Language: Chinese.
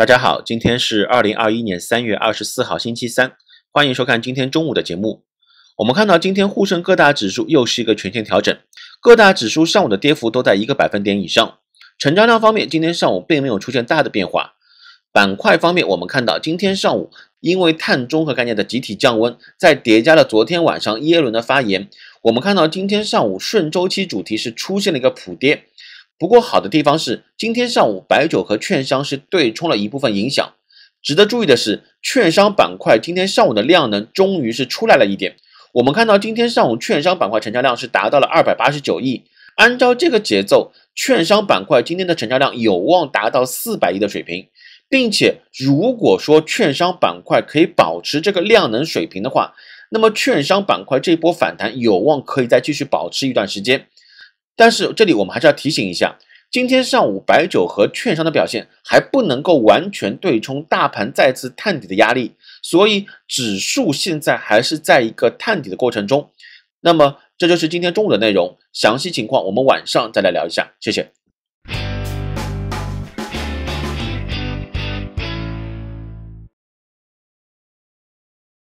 大家好，今天是二零二一年三月二十四号星期三，欢迎收看今天中午的节目。我们看到今天沪深各大指数又是一个全线调整，各大指数上午的跌幅都在一个百分点以上。成交量方面，今天上午并没有出现大的变化。板块方面，我们看到今天上午因为碳中和概念的集体降温，再叠加了昨天晚上耶伦的发言，我们看到今天上午顺周期主题是出现了一个普跌。不过好的地方是，今天上午白酒和券商是对冲了一部分影响。值得注意的是，券商板块今天上午的量能终于是出来了一点。我们看到今天上午券商板块成交量是达到了二百八十九亿，按照这个节奏，券商板块今天的成交量有望达到四百亿的水平，并且如果说券商板块可以保持这个量能水平的话，那么券商板块这波反弹有望可以再继续保持一段时间。但是这里我们还是要提醒一下，今天上午白酒和券商的表现还不能够完全对冲大盘再次探底的压力，所以指数现在还是在一个探底的过程中。那么这就是今天中午的内容，详细情况我们晚上再来聊一下，谢谢。